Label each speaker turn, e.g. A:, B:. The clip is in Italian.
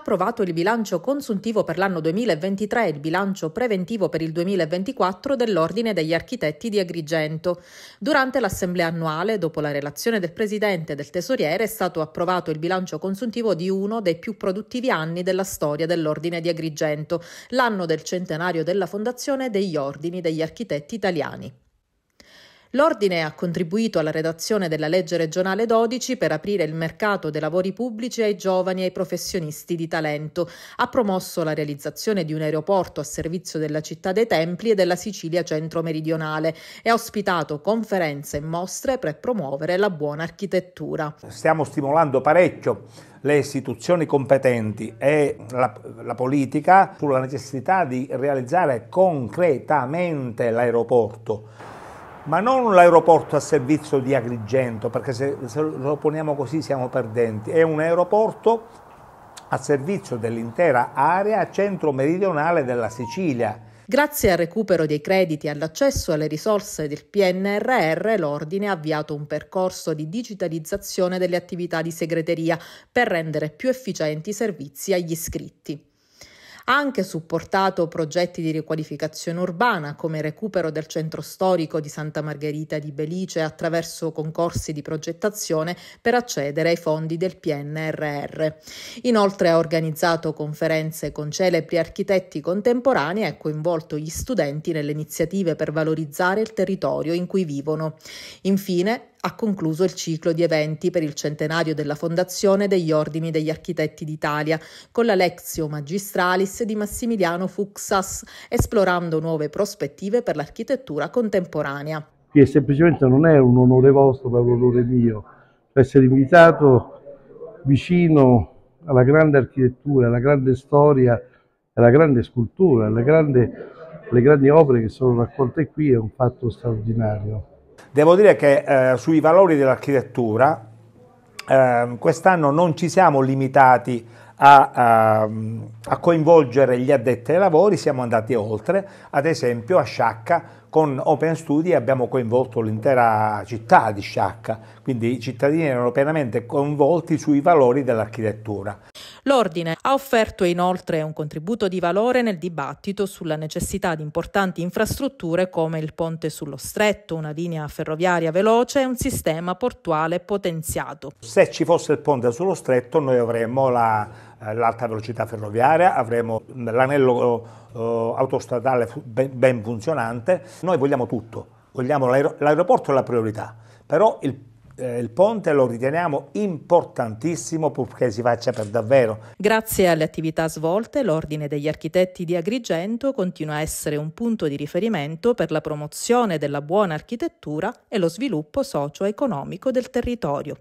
A: approvato il bilancio consuntivo per l'anno 2023 e il bilancio preventivo per il 2024 dell'Ordine degli Architetti di Agrigento. Durante l'assemblea annuale, dopo la relazione del Presidente e del Tesoriere, è stato approvato il bilancio consuntivo di uno dei più produttivi anni della storia dell'Ordine di Agrigento, l'anno del centenario della fondazione degli Ordini degli Architetti Italiani. L'ordine ha contribuito alla redazione della legge regionale 12 per aprire il mercato dei lavori pubblici ai giovani e ai professionisti di talento. Ha promosso la realizzazione di un aeroporto a servizio della città dei templi e della Sicilia centro-meridionale e ha ospitato conferenze e mostre per promuovere la buona architettura.
B: Stiamo stimolando parecchio le istituzioni competenti e la, la politica sulla necessità di realizzare concretamente l'aeroporto ma non l'aeroporto a servizio di Agrigento, perché se, se lo poniamo così siamo perdenti, è un aeroporto a servizio dell'intera area centro-meridionale della Sicilia. Grazie al recupero
A: dei crediti e all'accesso alle risorse del PNRR, l'Ordine ha avviato un percorso di digitalizzazione delle attività di segreteria per rendere più efficienti i servizi agli iscritti. Ha anche supportato progetti di riqualificazione urbana come il recupero del centro storico di Santa Margherita di Belice attraverso concorsi di progettazione per accedere ai fondi del PNRR. Inoltre ha organizzato conferenze con celebri architetti contemporanei e ha coinvolto gli studenti nelle iniziative per valorizzare il territorio in cui vivono. Infine ha concluso il ciclo di eventi per il centenario della fondazione degli Ordini degli Architetti d'Italia con la Lexio Magistralis di Massimiliano Fuxas, esplorando nuove prospettive per l'architettura contemporanea.
B: Che semplicemente non è un onore vostro, ma un onore mio, essere invitato vicino alla grande architettura, alla grande storia, alla grande scultura, alle grandi, alle grandi opere che sono raccolte qui è un fatto straordinario. Devo dire che eh, sui valori dell'architettura eh, quest'anno non ci siamo limitati a, a, ehm, a, coinvolgere gli addetti ai lavori, siamo andati oltre, ad esempio a Sciacca con Open Studio abbiamo coinvolto l'intera città di Sciacca, quindi i cittadini erano pienamente coinvolti sui valori dell'architettura.
A: L'Ordine ha offerto inoltre un contributo di valore nel dibattito sulla necessità di importanti infrastrutture come il ponte sullo stretto, una linea ferroviaria veloce e un sistema portuale potenziato.
B: Se ci fosse il ponte sullo stretto noi avremmo la eh, l'alta velocità ferroviaria, avremmo l'anello eh, autostradale ben, ben funzionante. Noi vogliamo tutto, vogliamo l'aer- l'aeroporto è la priorità, però il eh, il ponte lo riteniamo importantissimo purché si faccia per davvero. Grazie
A: alle attività svolte, l'Ordine degli Architetti di Agrigento continua a essere un punto di riferimento per la promozione della buona architettura e lo sviluppo socio-economico del
B: territorio.